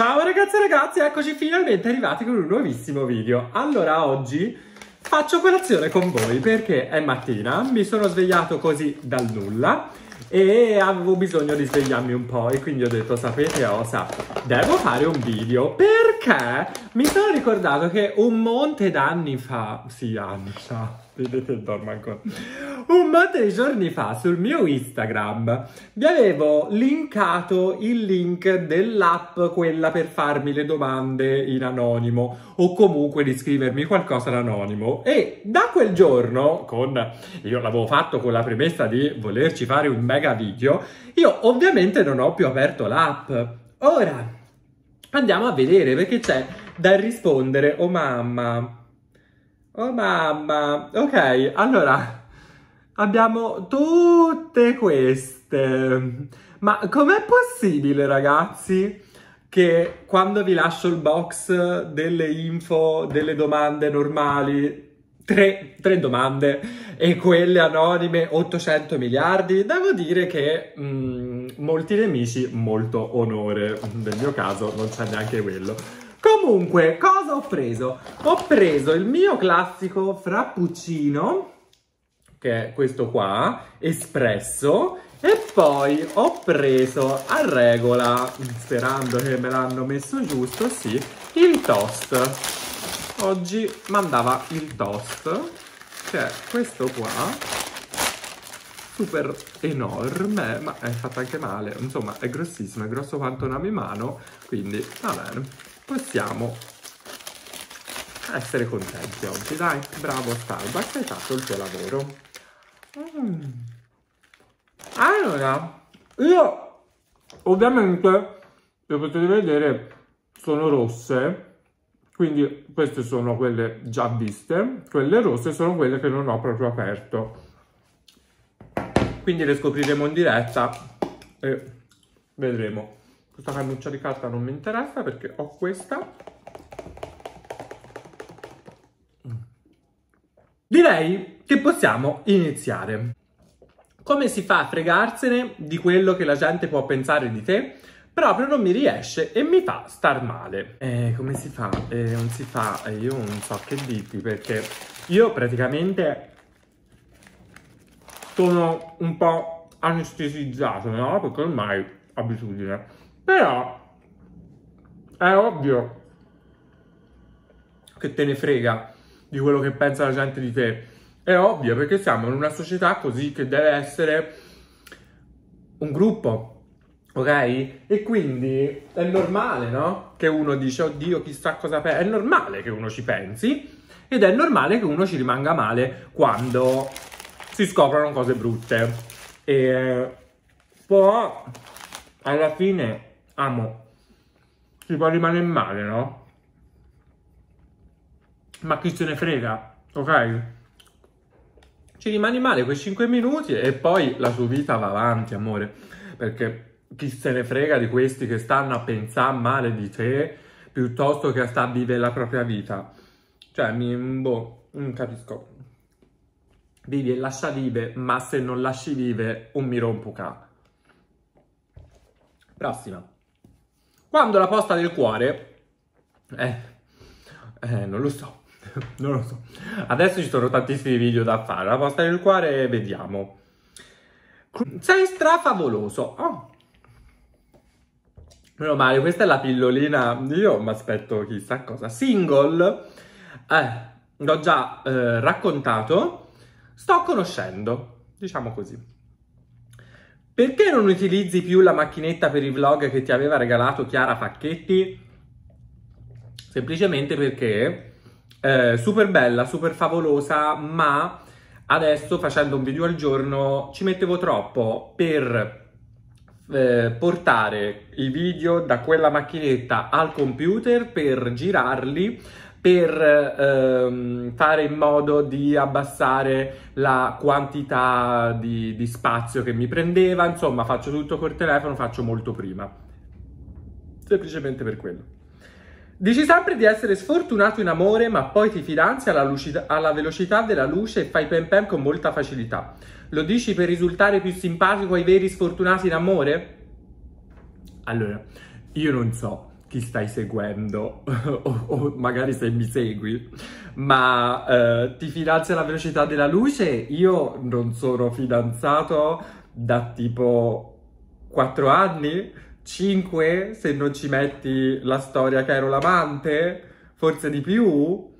Ciao ragazzi e ragazze, eccoci finalmente arrivati con un nuovissimo video. Allora, oggi faccio colazione con voi perché è mattina, mi sono svegliato così dal nulla e avevo bisogno di svegliarmi un po' e quindi ho detto, sapete cosa? Oh, devo fare un video perché mi sono ricordato che un monte d'anni fa, sì anni fa, Vedete il dormo ancora. Un po' di giorni fa sul mio Instagram vi avevo linkato il link dell'app, quella per farmi le domande in anonimo o comunque di scrivermi qualcosa in anonimo. E da quel giorno, con io l'avevo fatto con la premessa di volerci fare un mega video, io ovviamente non ho più aperto l'app. Ora andiamo a vedere perché c'è da rispondere, oh mamma. Oh mamma, ok, allora abbiamo tutte queste. Ma com'è possibile, ragazzi, che quando vi lascio il box delle info, delle domande normali, tre, tre domande e quelle anonime 800 miliardi, devo dire che mh, mm, molti nemici, molto onore, nel mio caso non c'è neanche quello. Comunque, cosa ho preso? Ho preso il mio classico frappuccino, che è questo qua, espresso, e poi ho preso a regola, sperando che me l'hanno messo giusto, sì, il toast. Oggi mandava il toast, che è questo qua, super enorme, ma è fatto anche male, insomma è grossissimo, è grosso quanto una mia mano, quindi va bene possiamo essere contenti oggi, dai, bravo Starbucks, hai fatto il tuo lavoro. Mm. Allora, io ovviamente, come potete vedere, sono rosse, quindi queste sono quelle già viste, quelle rosse sono quelle che non ho proprio aperto. Quindi le scopriremo in diretta e vedremo. Questa cannuccia di carta non mi interessa perché ho questa. Direi che possiamo iniziare. Come si fa a fregarsene di quello che la gente può pensare di te? proprio non mi riesce e mi fa star male. Eh, come si fa? Eh, non si fa, eh, io non so che dirti perché io praticamente sono un po' anestesizzato, no? Perché ormai abitudine. Però è ovvio che te ne frega di quello che pensa la gente di te. È ovvio perché siamo in una società così che deve essere un gruppo, ok? E quindi è normale, no? Che uno dice, oddio, chissà cosa pensa. È normale che uno ci pensi ed è normale che uno ci rimanga male quando si scoprono cose brutte. E eh, può, alla fine, Amo, si può rimanere male, no? Ma chi se ne frega, ok? Ci rimani male quei 5 minuti e poi la sua vita va avanti, amore. Perché chi se ne frega di questi che stanno a pensare male di te piuttosto che a sta a vivere la propria vita. Cioè, mi, boh, non capisco. Vivi e lascia vive, ma se non lasci vive, un mi rompo ca. Prossima. Quando la posta del cuore... Eh, eh non lo so, non lo so. Adesso ci sono tantissimi video da fare. La posta del cuore, vediamo. Sei strafavoloso. Oh. Meno male, questa è la pillolina. Io mi aspetto chissà cosa. Single. Eh, l'ho già eh, raccontato. Sto conoscendo, diciamo così. Perché non utilizzi più la macchinetta per i vlog che ti aveva regalato Chiara Facchetti? Semplicemente perché è eh, super bella, super favolosa, ma adesso facendo un video al giorno ci mettevo troppo per eh, portare i video da quella macchinetta al computer per girarli per ehm, fare in modo di abbassare la quantità di, di spazio che mi prendeva, insomma faccio tutto col telefono, faccio molto prima, semplicemente per quello. Dici sempre di essere sfortunato in amore, ma poi ti fidanzi alla, lucida- alla velocità della luce e fai pem pem con molta facilità. Lo dici per risultare più simpatico ai veri sfortunati in amore? Allora, io non so, ti stai seguendo o, o, magari se mi segui, ma eh, ti fidanzi alla velocità della luce? Io non sono fidanzato da tipo 4 anni, 5 se non ci metti la storia che ero l'amante, forse di più.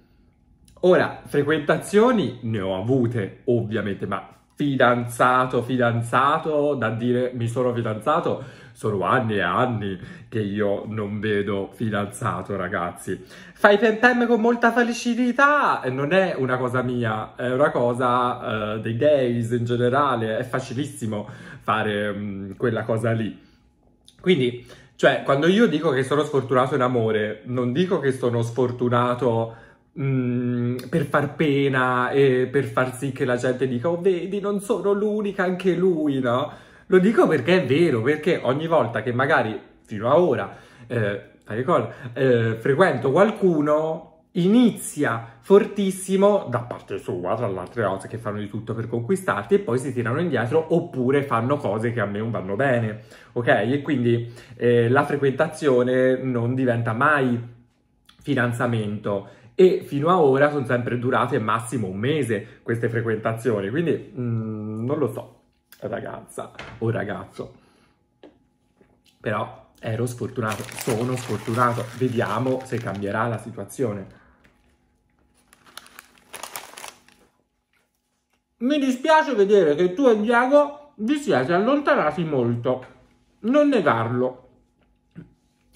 Ora, frequentazioni ne ho avute, ovviamente, ma fidanzato, fidanzato, da dire mi sono fidanzato sono anni e anni che io non vedo fidanzato, ragazzi. Fai pempem con molta felicità non è una cosa mia, è una cosa uh, dei gays in generale, è facilissimo fare um, quella cosa lì. Quindi, cioè, quando io dico che sono sfortunato in amore, non dico che sono sfortunato mm, per far pena e per far sì che la gente dica oh vedi non sono l'unica anche lui no lo dico perché è vero, perché ogni volta che magari fino ad ora eh, eh, frequento qualcuno inizia fortissimo da parte sua, tra le altre cose che fanno di tutto per conquistarti e poi si tirano indietro oppure fanno cose che a me non vanno bene, ok? E quindi eh, la frequentazione non diventa mai finanziamento, e fino ad ora sono sempre durate massimo un mese queste frequentazioni, quindi mh, mm, non lo so ragazza o ragazzo. Però ero sfortunato, sono sfortunato, vediamo se cambierà la situazione. Mi dispiace vedere che tu e Diego vi siete allontanati molto, non negarlo.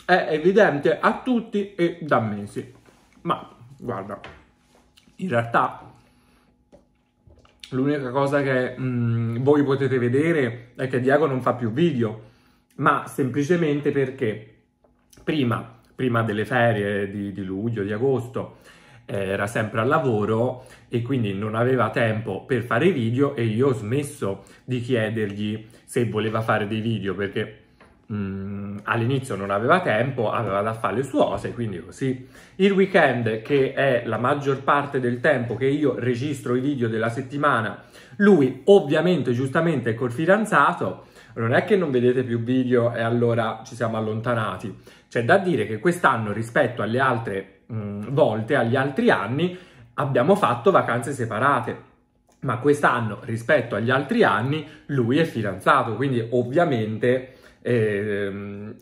È evidente a tutti e da mesi. Ma guarda, in realtà L'unica cosa che mh, mm, voi potete vedere è che Diego non fa più video, ma semplicemente perché prima, prima delle ferie di, di luglio, di agosto, eh, era sempre al lavoro e quindi non aveva tempo per fare video e io ho smesso di chiedergli se voleva fare dei video perché mh, mm, all'inizio non aveva tempo, aveva da fare le sue cose, quindi così. Il weekend, che è la maggior parte del tempo che io registro i video della settimana, lui ovviamente, giustamente, è col fidanzato, non è che non vedete più video e allora ci siamo allontanati. C'è da dire che quest'anno rispetto alle altre mh, mm, volte, agli altri anni, abbiamo fatto vacanze separate. Ma quest'anno rispetto agli altri anni lui è fidanzato, quindi ovviamente eh,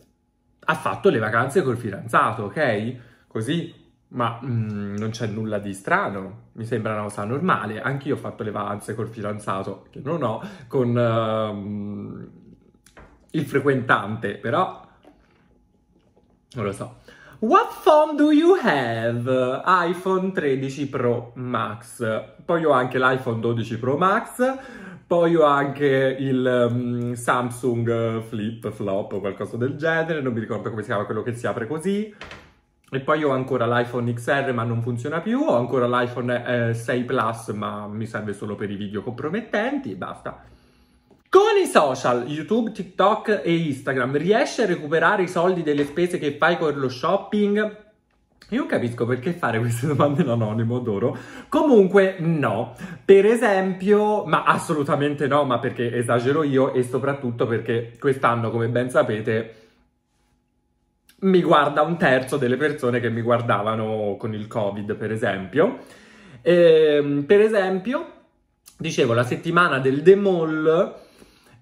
ha fatto le vacanze col fidanzato, ok? Così, ma mm, non c'è nulla di strano, mi sembra una cosa normale. Anch'io ho fatto le vacanze col fidanzato, che non ho, con uh, il frequentante, però non lo so. What phone do you have? iPhone 13 Pro Max. Poi ho anche l'iPhone 12 Pro Max poi ho anche il um, Samsung Flip Flop o qualcosa del genere, non mi ricordo come si chiama quello che si apre così. E poi ho ancora l'iPhone XR ma non funziona più, ho ancora l'iPhone eh, 6 Plus ma mi serve solo per i video compromettenti e basta. Con i social, YouTube, TikTok e Instagram, riesci a recuperare i soldi delle spese che fai con lo shopping? Io capisco perché fare queste domande in anonimo, Doro. Comunque, no. Per esempio, ma assolutamente no, ma perché esagero io e soprattutto perché quest'anno, come ben sapete, mi guarda un terzo delle persone che mi guardavano con il Covid, per esempio. E, ehm, per esempio, dicevo, la settimana del Demol...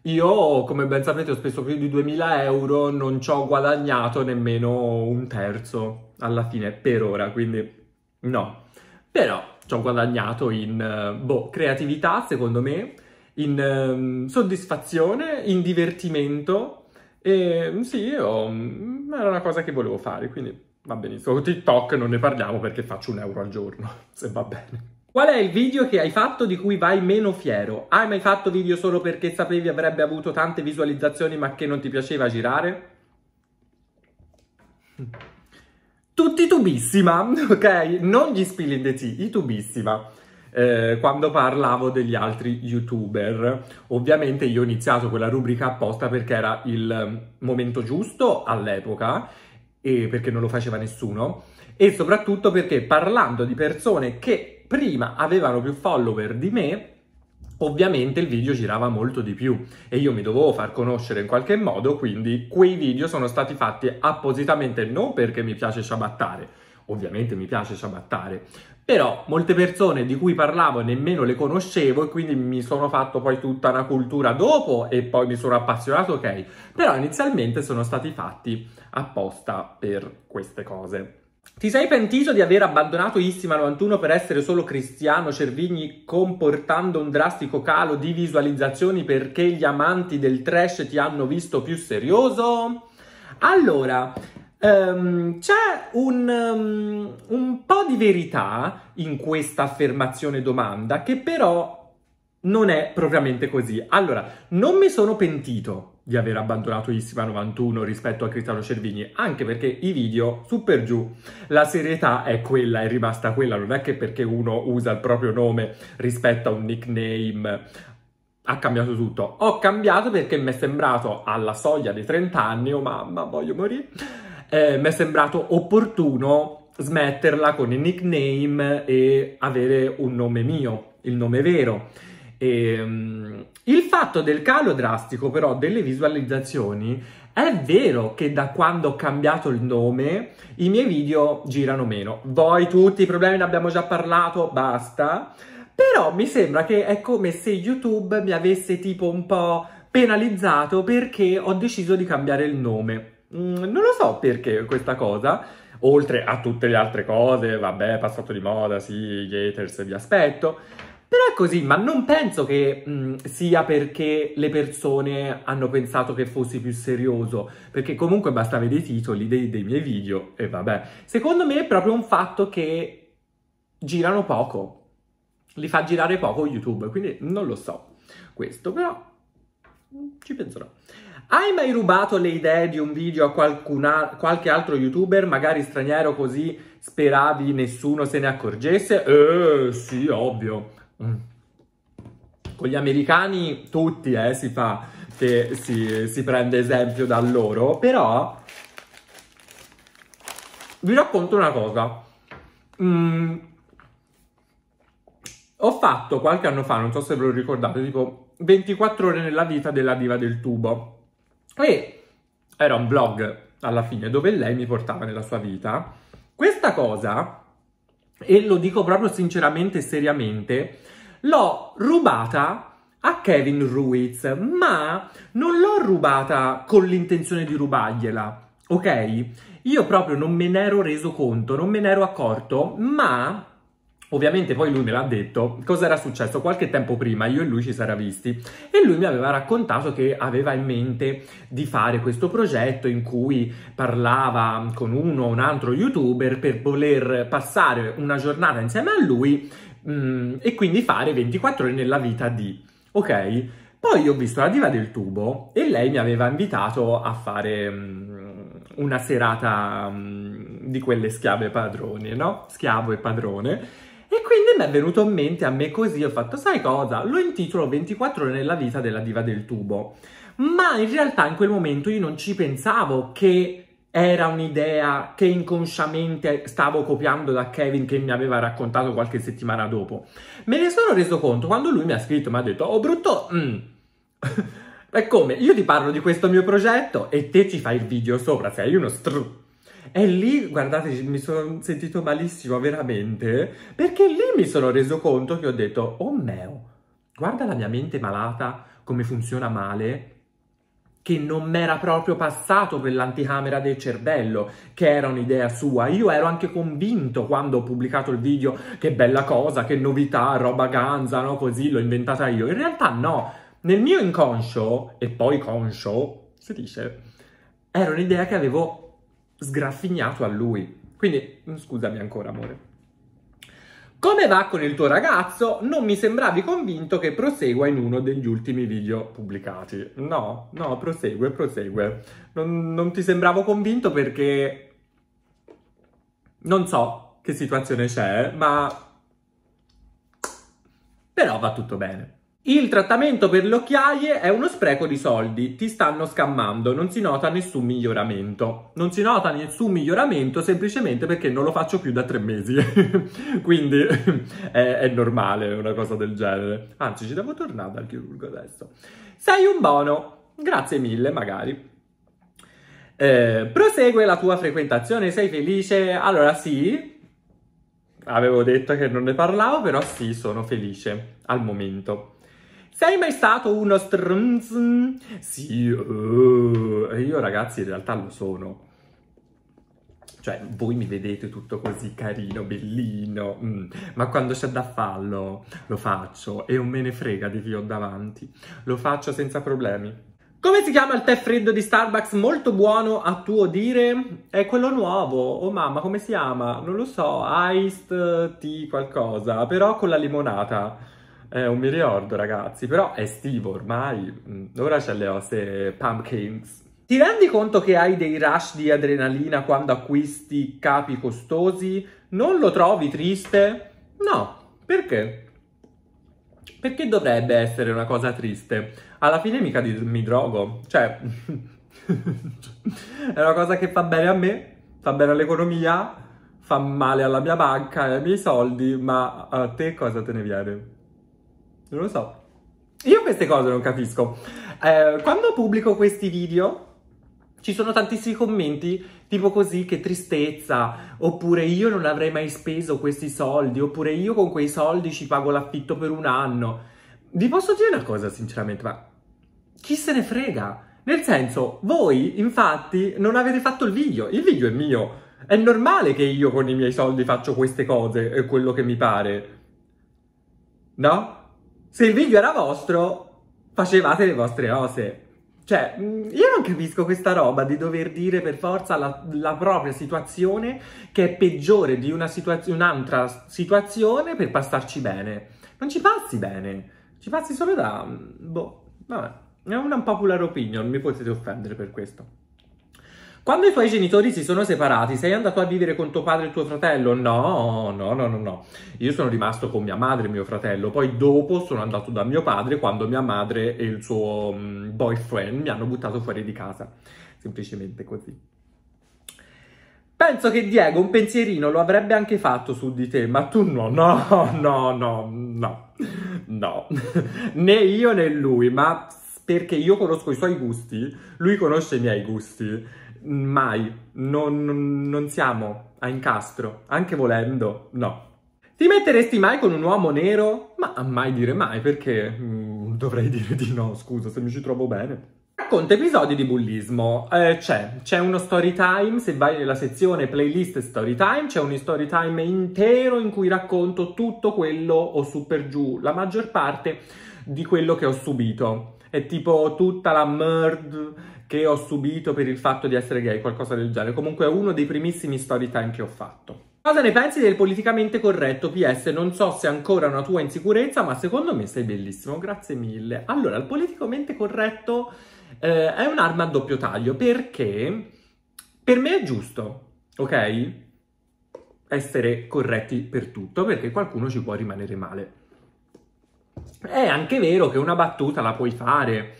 Io, come ben sapete, ho speso più di 2000 euro, non ci ho guadagnato nemmeno un terzo alla fine per ora, quindi no. Però ci ho guadagnato in eh, boh, creatività, secondo me, in um, soddisfazione, in divertimento e mm, sì, ho, mm, era una cosa che volevo fare, quindi va benissimo. TikTok non ne parliamo perché faccio un euro al giorno, se va bene. Qual è il video che hai fatto di cui vai meno fiero? Hai mai fatto video solo perché sapevi avrebbe avuto tante visualizzazioni ma che non ti piaceva girare? tutti tubissima, ok? Non gli spill in the tea, i tubissima. Eh, quando parlavo degli altri youtuber. Ovviamente io ho iniziato quella rubrica apposta perché era il ehm, momento giusto all'epoca e perché non lo faceva nessuno e soprattutto perché parlando di persone che prima avevano più follower di me Ovviamente il video girava molto di più e io mi dovevo far conoscere in qualche modo, quindi quei video sono stati fatti appositamente non perché mi piace sciabattare, ovviamente mi piace sciabattare, però molte persone di cui parlavo nemmeno le conoscevo e quindi mi sono fatto poi tutta una cultura dopo e poi mi sono appassionato, ok, però inizialmente sono stati fatti apposta per queste cose. Ti sei pentito di aver abbandonato Istima 91 per essere solo Cristiano Cervigni comportando un drastico calo di visualizzazioni perché gli amanti del trash ti hanno visto più serioso? Allora, Um, c'è un, um, un, po' di verità in questa affermazione domanda che però non è propriamente così. Allora, non mi sono pentito di aver abbandonato Istma 91 rispetto a Cristiano Cervini, anche perché i video su per giù la serietà è quella, è rimasta quella, non è che perché uno usa il proprio nome rispetto a un nickname ha cambiato tutto. Ho cambiato perché mi è sembrato alla soglia dei 30 anni, oh mamma, voglio morire, eh, mi è sembrato opportuno smetterla con il nickname e avere un nome mio, il nome vero. E, ehm, il fatto del calo drastico però delle visualizzazioni è vero che da quando ho cambiato il nome i miei video girano meno. Voi tutti i problemi ne abbiamo già parlato, basta. Però mi sembra che è come se YouTube mi avesse tipo un po' penalizzato perché ho deciso di cambiare il nome. Mm, non lo so perché questa cosa, oltre a tutte le altre cose, vabbè, passato di moda, sì, gli haters, vi aspetto. Però è così, ma non penso che mh, sia perché le persone hanno pensato che fossi più serioso, perché comunque basta vedere i titoli dei, dei miei video e vabbè. Secondo me è proprio un fatto che girano poco, li fa girare poco YouTube, quindi non lo so questo, però ci penserò. Hai mai rubato le idee di un video a qualcuna, qualche altro youtuber, magari straniero, così speravi nessuno se ne accorgesse? Eh, sì, ovvio. Mm. Con gli americani tutti eh, si fa che si, si prende esempio da loro, però vi racconto una cosa. Mm. Ho fatto qualche anno fa, non so se ve lo ricordate, tipo 24 ore nella vita della diva del tubo. E era un blog alla fine dove lei mi portava nella sua vita. Questa cosa e lo dico proprio sinceramente e seriamente, l'ho rubata a Kevin Ruiz, ma non l'ho rubata con l'intenzione di rubargliela, ok? Io proprio non me ne ero reso conto, non me ne ero accorto, ma Ovviamente poi lui me l'ha detto cosa era successo qualche tempo prima, io e lui ci sarà visti e lui mi aveva raccontato che aveva in mente di fare questo progetto in cui parlava con uno o un altro youtuber per voler passare una giornata insieme a lui mh, mm, e quindi fare 24 ore nella vita di, ok? Poi ho visto la diva del tubo e lei mi aveva invitato a fare mh, mm, una serata mh, mm, di quelle schiave padrone, no? Schiavo e padrone e quindi mi è venuto in mente a me così, ho fatto, sai cosa? Lo intitolo 24 ore nella vita della diva del tubo. Ma in realtà in quel momento io non ci pensavo che era un'idea che inconsciamente stavo copiando da Kevin che mi aveva raccontato qualche settimana dopo. Me ne sono reso conto quando lui mi ha scritto, mi ha detto, oh brutto... Mm. E come? Io ti parlo di questo mio progetto e te ci fai il video sopra, sei uno strutto. E lì, guardate, mi sono sentito malissimo, veramente, perché lì mi sono reso conto che ho detto, oh meo, guarda la mia mente malata, come funziona male, che non m'era proprio passato per l'anticamera del cervello, che era un'idea sua. Io ero anche convinto quando ho pubblicato il video che bella cosa, che novità, roba ganza, no? Così l'ho inventata io. In realtà no. Nel mio inconscio, e poi conscio, si dice, era un'idea che avevo sgraffignato a lui. Quindi, mm, scusami ancora, amore. Come va con il tuo ragazzo? Non mi sembravi convinto che prosegua in uno degli ultimi video pubblicati. No, no, prosegue, prosegue. Non, non ti sembravo convinto perché... Non so che situazione c'è, ma... Però va tutto bene. Il trattamento per le occhiaie è uno spreco di soldi, ti stanno scammando, non si nota nessun miglioramento. Non si nota nessun miglioramento semplicemente perché non lo faccio più da tre mesi, quindi è, è, normale una cosa del genere. Anzi, ci devo tornare dal chirurgo adesso. Sei un bono, grazie mille magari. Eh, prosegue la tua frequentazione, sei felice? Allora sì, avevo detto che non ne parlavo, però sì, sono felice al momento. Sei mai stato uno strunz? Sì, uh, io ragazzi in realtà lo sono. Cioè, voi mi vedete tutto così carino, bellino, mm, ma quando c'è da farlo, lo faccio e non me ne frega di chi ho davanti. Lo faccio senza problemi. Come si chiama il tè freddo di Starbucks molto buono a tuo dire? È quello nuovo. Oh mamma, come si chiama? Non lo so, iced tea qualcosa, però con la limonata. È eh, un mi riordo, ragazzi, però è estivo ormai. Mm, ora c'è le osse pumpkins. Ti rendi conto che hai dei rush di adrenalina quando acquisti capi costosi? Non lo trovi triste? No, perché? Perché dovrebbe essere una cosa triste? Alla fine mica mi drogo, cioè è una cosa che fa bene a me, fa bene all'economia, fa male alla mia banca e ai miei soldi, ma a te cosa te ne viene? Non lo so. Io queste cose non capisco. Eh, quando pubblico questi video ci sono tantissimi commenti tipo così che tristezza, oppure io non avrei mai speso questi soldi, oppure io con quei soldi ci pago l'affitto per un anno. Vi posso dire una cosa sinceramente, ma chi se ne frega? Nel senso, voi infatti non avete fatto il video, il video è mio. È normale che io con i miei soldi faccio queste cose e quello che mi pare. No? Se il video era vostro, facevate le vostre cose. Cioè, mm, io non capisco questa roba di dover dire per forza la, la propria situazione che è peggiore di situazio, un'altra situazione per passarci bene. Non ci passi bene, ci passi solo da... Mm, boh, vabbè, è una popular opinion, mi potete offendere per questo. Quando i tuoi genitori si sono separati, sei andato a vivere con tuo padre e tuo fratello? No, no, no, no, no. Io sono rimasto con mia madre e mio fratello, poi dopo sono andato da mio padre quando mia madre e il suo mm, boyfriend mi hanno buttato fuori di casa. Semplicemente così. Penso che Diego un pensierino lo avrebbe anche fatto su di te, ma tu no, no, no, no, no, no. né io né lui, ma perché io conosco i suoi gusti, lui conosce i miei gusti Mai. Non, non, non siamo a incastro. Anche volendo, no. Ti metteresti mai con un uomo nero? Ma mai dire mai, perché mh, mm, dovrei dire di no, scusa, se mi ci trovo bene. Racconta episodi di bullismo. Eh, c'è, c'è uno story time, se vai nella sezione playlist story time, c'è uno story time intero in cui racconto tutto quello o su per giù, la maggior parte di quello che ho subito. È tipo tutta la merda che ho subito per il fatto di essere gay, qualcosa del genere. Comunque è uno dei primissimi story time che ho fatto. Cosa ne pensi del politicamente corretto? PS, non so se è ancora una tua insicurezza, ma secondo me sei bellissimo, grazie mille. Allora, il politicamente corretto eh, è un'arma a doppio taglio perché per me è giusto, ok? Essere corretti per tutto perché qualcuno ci può rimanere male. È anche vero che una battuta la puoi fare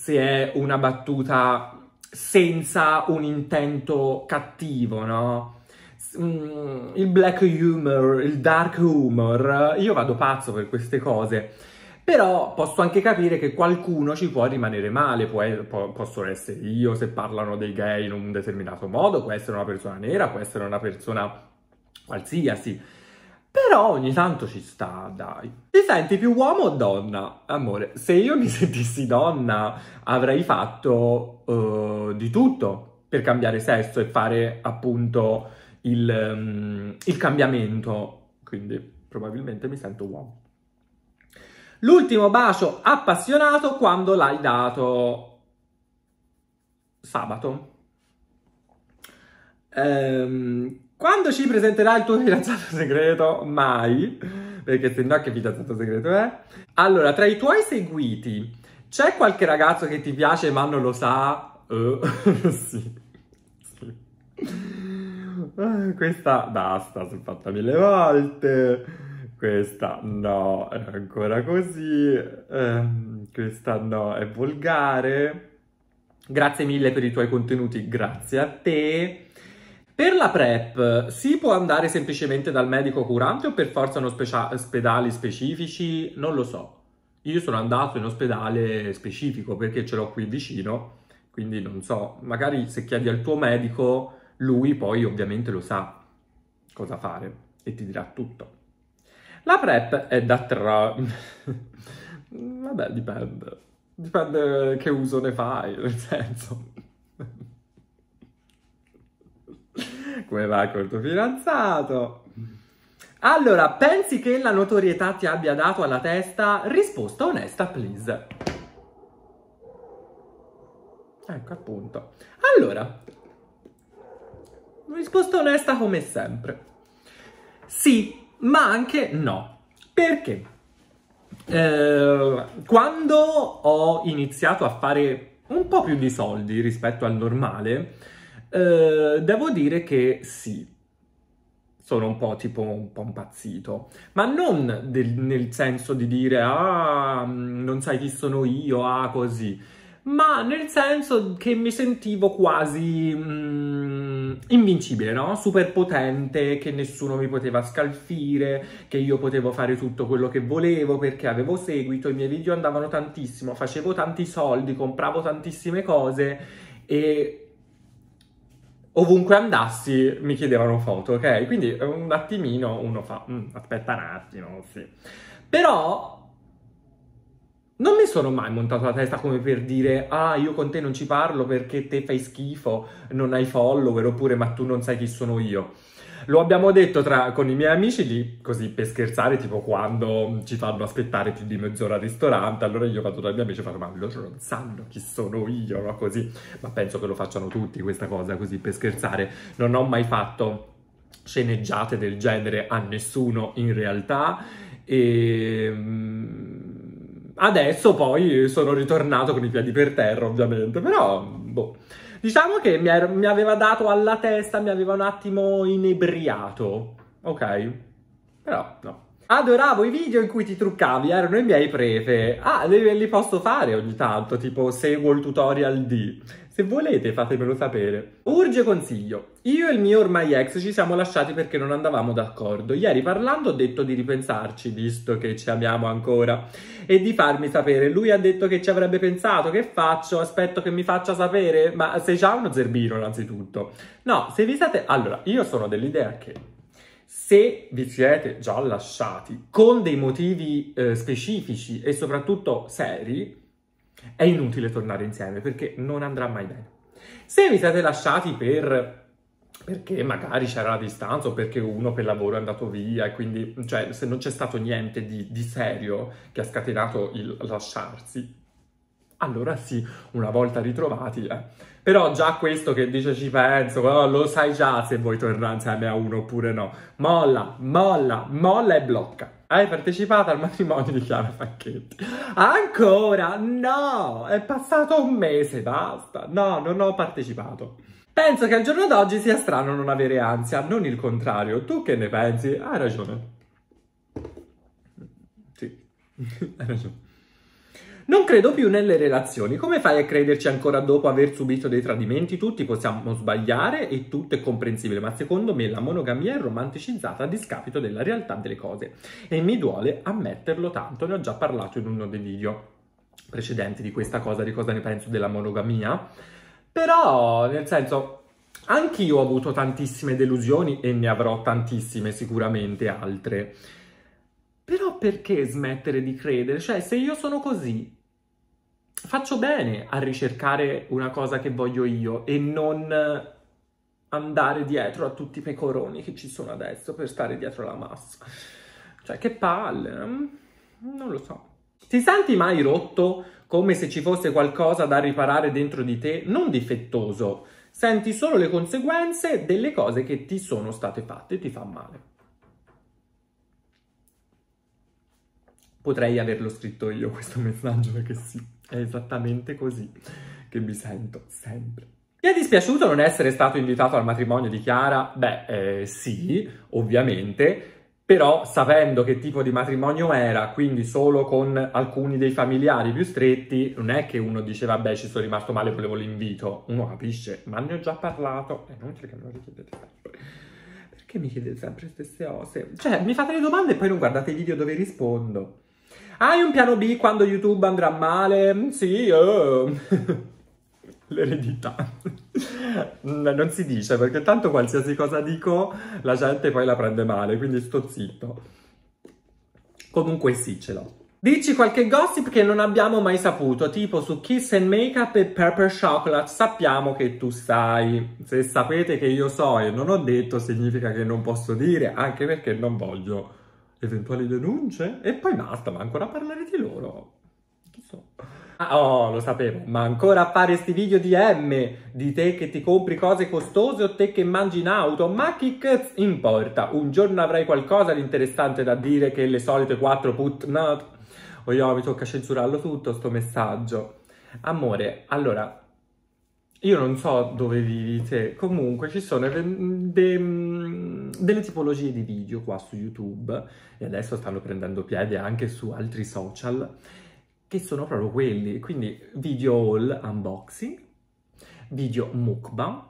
se è una battuta senza un intento cattivo, no? Mm, il black humor, il dark humor, io vado pazzo per queste cose. Però posso anche capire che qualcuno ci può rimanere male, può, può, posso essere io se parlano dei gay in un determinato modo, può essere una persona nera, può essere una persona qualsiasi. Però ogni tanto ci sta, dai. Ti senti più uomo o donna? Amore, se io mi sentissi donna avrei fatto uh, di tutto per cambiare sesso e fare appunto il, um, il cambiamento. Quindi probabilmente mi sento uomo. L'ultimo bacio appassionato quando l'hai dato? Sabato. Ehm, quando ci presenterà il tuo fidanzato segreto? Mai, perché se no che fidanzato segreto è? Allora, tra i tuoi seguiti c'è qualche ragazzo che ti piace ma non lo sa? Uh, sì. Eh, questa basta, sono fatta mille volte. Questa no, è ancora così. Eh, questa no, è volgare. Grazie mille per i tuoi contenuti, grazie a te. Per la PrEP si può andare semplicemente dal medico curante o per forza in ospedali specifici? Non lo so. Io sono andato in ospedale specifico perché ce l'ho qui vicino, quindi non so, magari se chiedi al tuo medico, lui poi ovviamente lo sa cosa fare e ti dirà tutto. La PrEP è da tra... Vabbè, dipende. Dipende che uso ne fai, nel senso. Come va col tuo fidanzato? Allora, pensi che la notorietà ti abbia dato alla testa? Risposta onesta, please. Ecco, appunto. Allora, risposta onesta come sempre. Sì, ma anche no. Perché? Eh, quando ho iniziato a fare un po' più di soldi rispetto al normale, eh, devo dire che sì, sono un po' tipo un po' impazzito, ma non del, nel senso di dire ah, mm, non sai chi sono io, ah, così, ma nel senso che mi sentivo quasi mm, invincibile, no? Super potente, che nessuno mi poteva scalfire, che io potevo fare tutto quello che volevo perché avevo seguito, i miei video andavano tantissimo, facevo tanti soldi, compravo tantissime cose e ovunque andassi mi chiedevano foto, ok? Quindi eh, un attimino uno fa, mm, aspetta un attimo, sì. Però non mi sono mai montato la testa come per dire ah io con te non ci parlo perché te fai schifo, non hai follower oppure ma tu non sai chi sono io. Lo abbiamo detto tra, con i miei amici lì, così per scherzare, tipo quando ci fanno aspettare più di mezz'ora al ristorante, allora io vado dai miei amici e faccio, ma loro non sanno chi sono io, no? Così, ma penso che lo facciano tutti questa cosa, così per scherzare. Non ho mai fatto sceneggiate del genere a nessuno in realtà e ehm, Adesso poi sono ritornato con i piedi per terra, ovviamente, però boh. Diciamo che mi, er- mi aveva dato alla testa, mi aveva un attimo inebriato, ok? Però no. Adoravo i video in cui ti truccavi, erano i miei prefe. Ah, li, li posso fare ogni tanto, tipo seguo il tutorial di. Se volete fatemelo sapere. Urge consiglio. Io e il mio ormai ex ci siamo lasciati perché non andavamo d'accordo. Ieri parlando ho detto di ripensarci, visto che ci amiamo ancora, e di farmi sapere. Lui ha detto che ci avrebbe pensato. Che faccio? Aspetto che mi faccia sapere? Ma sei già uno zerbino, innanzitutto. No, se vi state... Allora, io sono dell'idea che se vi siete già lasciati con dei motivi eh, specifici e soprattutto seri, è inutile tornare insieme perché non andrà mai bene. Se vi siete lasciati per perché magari c'era la distanza o perché uno per lavoro è andato via e quindi, cioè, se non c'è stato niente di, di serio che ha scatenato il lasciarsi, allora sì, una volta ritrovati, eh. Però già questo che dice ci penso, oh, lo sai già se vuoi tornare insieme a uno oppure no. Molla, molla, molla e blocca. Hai partecipato al matrimonio di Chiara Facchetti. Ancora? No! È passato un mese, basta. No, non ho partecipato. Penso che al giorno d'oggi sia strano non avere ansia, non il contrario. Tu che ne pensi? Hai ragione. Sì, hai ragione. Non credo più nelle relazioni. Come fai a crederci ancora dopo aver subito dei tradimenti? Tutti possiamo sbagliare e tutto è comprensibile, ma secondo me la monogamia è romanticizzata a discapito della realtà delle cose. E mi duole ammetterlo tanto, ne ho già parlato in uno dei video precedenti di questa cosa, di cosa ne penso della monogamia. Però, nel senso, Anch'io ho avuto tantissime delusioni e ne avrò tantissime, sicuramente altre. Però perché smettere di credere? Cioè, se io sono così faccio bene a ricercare una cosa che voglio io e non andare dietro a tutti i pecoroni che ci sono adesso per stare dietro la massa. Cioè, che palle, mm? non lo so. Ti senti mai rotto come se ci fosse qualcosa da riparare dentro di te? Non difettoso, senti solo le conseguenze delle cose che ti sono state fatte e ti fa male. Potrei averlo scritto io questo messaggio perché sì. È esattamente così che mi sento sempre. Ti è dispiaciuto non essere stato invitato al matrimonio di Chiara? Beh, eh, sì, ovviamente, però sapendo che tipo di matrimonio era, quindi solo con alcuni dei familiari più stretti, non è che uno dice vabbè ci sono rimasto male, volevo l'invito. Uno capisce, ma ne ho già parlato, e eh, non che me lo richiedete sempre. Perché mi chiedete sempre le stesse cose? Cioè, mi fate le domande e poi non guardate i video dove rispondo. Hai un piano B quando YouTube andrà male? Sì, oh. l'eredità. Mm, non si dice perché tanto qualsiasi cosa dico la gente poi la prende male, quindi sto zitto. Comunque sì, ce l'ho. Dici qualche gossip che non abbiamo mai saputo, tipo su Kiss and Makeup e Purple Chocolate, sappiamo che tu sai. Se sapete che io so e non ho detto, significa che non posso dire, anche perché non voglio eventuali denunce e poi basta, ma ancora parlare di loro. Chi so. Ah, oh, lo sapevo, ma ancora a fare sti video di M, di te che ti compri cose costose o te che mangi in auto, ma chi cazzo importa? Un giorno avrai qualcosa di interessante da dire che le solite quattro put... No, oh, io mi tocca censurarlo tutto sto messaggio. Amore, allora, io non so dove vivi te, comunque ci sono de- mm, delle tipologie di video qua su YouTube e adesso stanno prendendo piede anche su altri social che sono proprio quelli, quindi video haul unboxing, video mukbang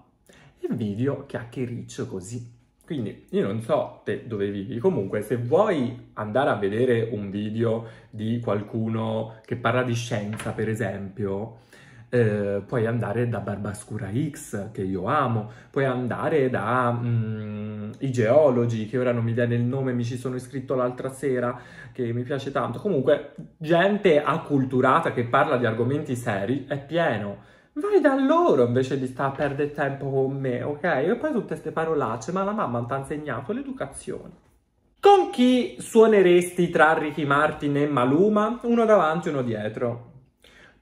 e video chiacchiericcio così. Quindi io non so te dove vivi, comunque se vuoi andare a vedere un video di qualcuno che parla di scienza per esempio, eh, puoi andare da Barbascura X, che io amo, puoi andare da mm, I Geologi, che ora non mi viene il nome, mi ci sono iscritto l'altra sera, che mi piace tanto. Comunque, gente acculturata che parla di argomenti seri è pieno. Vai da loro invece di stare a perdere tempo con me, ok? E poi tutte queste parolacce, ma la mamma ti ha insegnato l'educazione. Con chi suoneresti tra Ricky Martin e Maluma? Uno davanti, uno dietro.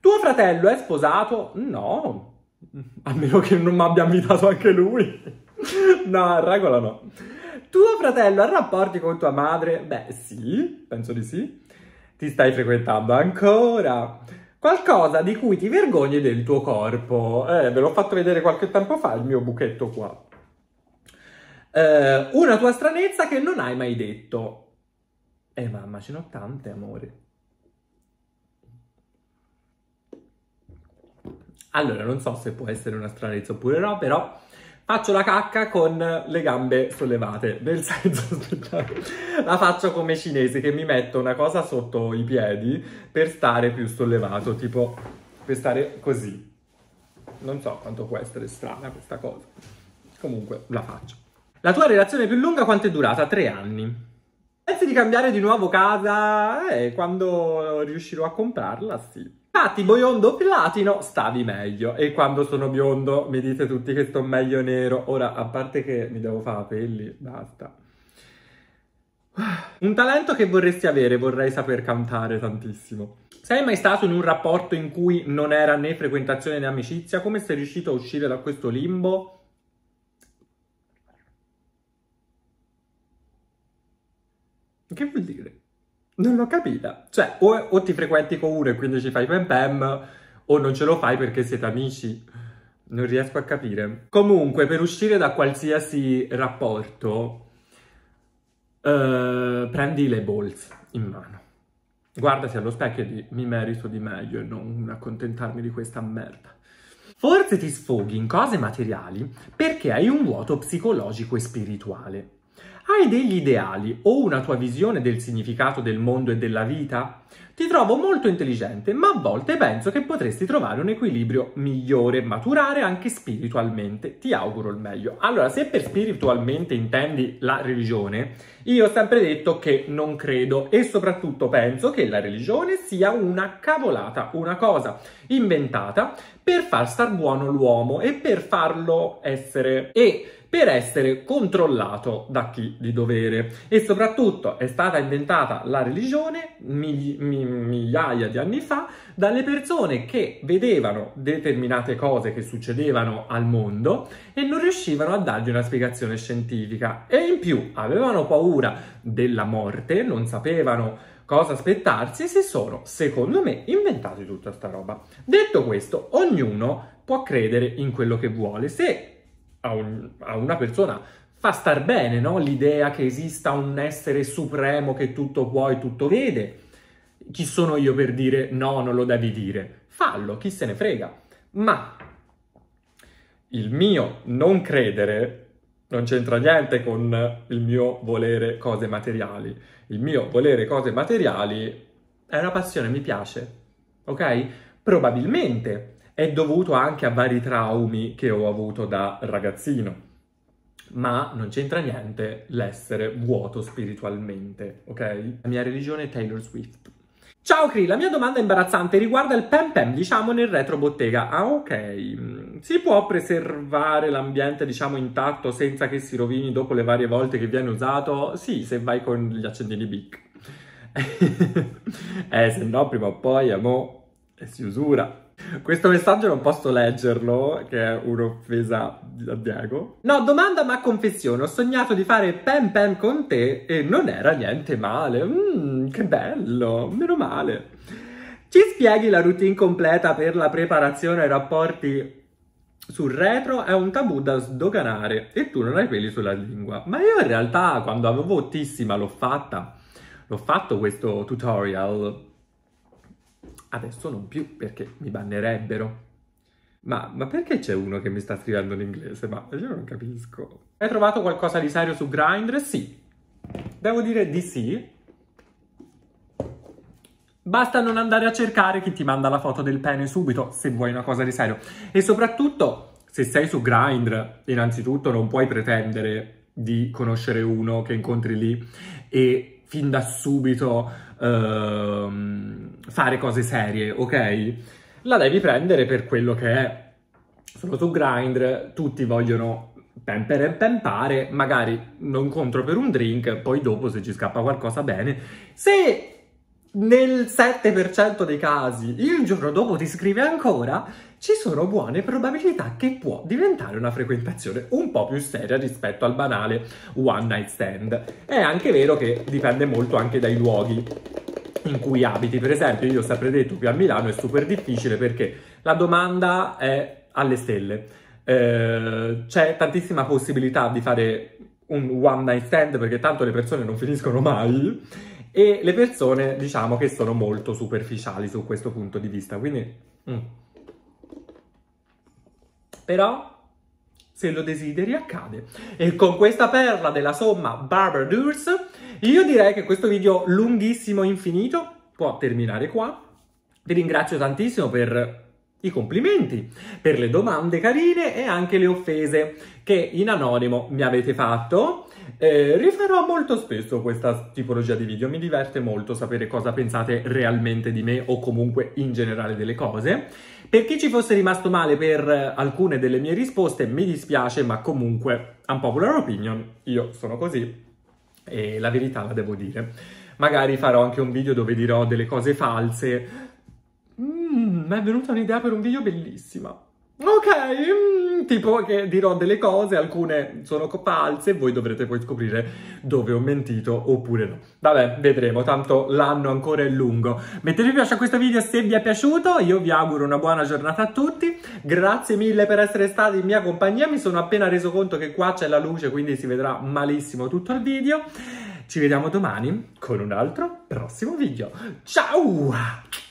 Tuo fratello è sposato? No, a meno che non mi abbia invitato anche lui. no, regola no. Tuo fratello ha rapporti con tua madre? Beh, sì, penso di sì. Ti stai frequentando ancora? Qualcosa di cui ti vergogni del tuo corpo. Eh, ve l'ho fatto vedere qualche tempo fa il mio buchetto qua. Eh, una tua stranezza che non hai mai detto. Eh, mamma, ce n'ho tante, amore. Allora, non so se può essere una stranezza oppure no, però faccio la cacca con le gambe sollevate, nel senso, aspettate, la faccio come cinese, che mi metto una cosa sotto i piedi per stare più sollevato, tipo per stare così. Non so quanto può essere strana questa cosa. Comunque, la faccio. La tua relazione più lunga quanto è durata? Tre anni. Pensi di cambiare di nuovo casa? Eh, quando riuscirò a comprarla, sì. Infatti biondo platino stavi meglio e quando sono biondo mi dite tutti che sto meglio nero. Ora, a parte che mi devo fare pelli, basta. Un talento che vorresti avere, vorrei saper cantare tantissimo. Sei mai stato in un rapporto in cui non era né frequentazione né amicizia? Come sei riuscito a uscire da questo limbo? Che vuol dire? Non l'ho capita. Cioè, o, o, ti frequenti con uno e quindi ci fai pam pam, o non ce lo fai perché siete amici. Non riesco a capire. Comunque, per uscire da qualsiasi rapporto, eh, prendi le balls in mano. Guardati allo specchio e di mi merito di meglio e non accontentarmi di questa merda. Forse ti sfoghi in cose materiali perché hai un vuoto psicologico e spirituale. Hai degli ideali o una tua visione del significato del mondo e della vita? Ti trovo molto intelligente, ma a volte penso che potresti trovare un equilibrio migliore, maturare anche spiritualmente. Ti auguro il meglio. Allora, se per spiritualmente intendi la religione, io ho sempre detto che non credo e soprattutto penso che la religione sia una cavolata, una cosa inventata per far star buono l'uomo e per farlo essere e per essere controllato da chi di dovere. E soprattutto è stata inventata la religione migliaia di anni fa dalle persone che vedevano determinate cose che succedevano al mondo e non riuscivano a dargli una spiegazione scientifica. E in più avevano paura della morte, non sapevano cosa aspettarsi e si sono, secondo me, inventati tutta sta roba. Detto questo, ognuno può credere in quello che vuole. Se a, un, a una persona fa star bene no? l'idea che esista un essere supremo che tutto può e tutto vede. Chi sono io per dire no, non lo devi dire? Fallo, chi se ne frega. Ma il mio non credere non c'entra niente con il mio volere cose materiali. Il mio volere cose materiali è una passione, mi piace, ok? Probabilmente è dovuto anche a vari traumi che ho avuto da ragazzino, ma non c'entra niente l'essere vuoto spiritualmente, ok? La mia religione è Taylor Swift. Ciao Cri, la mia domanda imbarazzante riguarda il pem pem, diciamo, nel retrobottega. Ah, ok. Mm, si può preservare l'ambiente, diciamo, intatto senza che si rovini dopo le varie volte che viene usato? Sì, se vai con gli accendini Bic. eh, se no, prima o poi, amò, si usura. Questo messaggio non posso leggerlo, che è un'offesa a Diego. No, domanda ma confessione, ho sognato di fare pen pen con te e non era niente male. Mmm, che bello, meno male. Ci spieghi la routine completa per la preparazione ai rapporti sul retro è un tabù da sdoganare e tu non hai peli sulla lingua. Ma io in realtà quando avevo ottissima l'ho fatta, l'ho fatto questo tutorial Adesso non più perché mi bannerebbero. Ma, ma, perché c'è uno che mi sta scrivendo l'inglese? Ma io non capisco. Hai trovato qualcosa di serio su Grindr? Sì. Devo dire di sì. Basta non andare a cercare chi ti manda la foto del pene subito se vuoi una cosa di serio. E soprattutto, se sei su Grindr, innanzitutto non puoi pretendere di conoscere uno che incontri lì e fin da subito ehm, fare cose serie, ok? La devi prendere per quello che è. Sono su Grind, tutti vogliono pempere e pempare, magari non incontro per un drink, poi dopo se ci scappa qualcosa bene. Se nel 7% dei casi il giorno dopo ti scrive ancora, ci sono buone probabilità che può diventare una frequentazione un po' più seria rispetto al banale one night stand. È anche vero che dipende molto anche dai luoghi in cui abiti. Per esempio, io ho sempre detto qui a Milano è super difficile perché la domanda è alle stelle. Eh, c'è tantissima possibilità di fare un one night stand perché tanto le persone non finiscono mai e le persone diciamo che sono molto superficiali su questo punto di vista. Quindi... Mm però se lo desideri accade. E con questa perla della somma Barbara Durs, io direi che questo video lunghissimo e infinito può terminare qua. Vi ringrazio tantissimo per i complimenti, per le domande carine e anche le offese che in anonimo mi avete fatto. Eh, rifarò molto spesso questa tipologia di video, mi diverte molto sapere cosa pensate realmente di me o comunque in generale delle cose. Per chi ci fosse rimasto male per eh, alcune delle mie risposte, mi dispiace, ma comunque, unpopular opinion, io sono così e la verità la devo dire. Magari farò anche un video dove dirò delle cose false. Mmm, mi è venuta un'idea per un video bellissima. Ok, mm, tipo che dirò delle cose, alcune sono false, voi dovrete poi scoprire dove ho mentito oppure no. Vabbè, vedremo, tanto l'anno ancora è lungo. Mettete mi piace a questo video se vi è piaciuto, io vi auguro una buona giornata a tutti, grazie mille per essere stati in mia compagnia, mi sono appena reso conto che qua c'è la luce, quindi si vedrà malissimo tutto il video. Ci vediamo domani con un altro prossimo video. Ciao!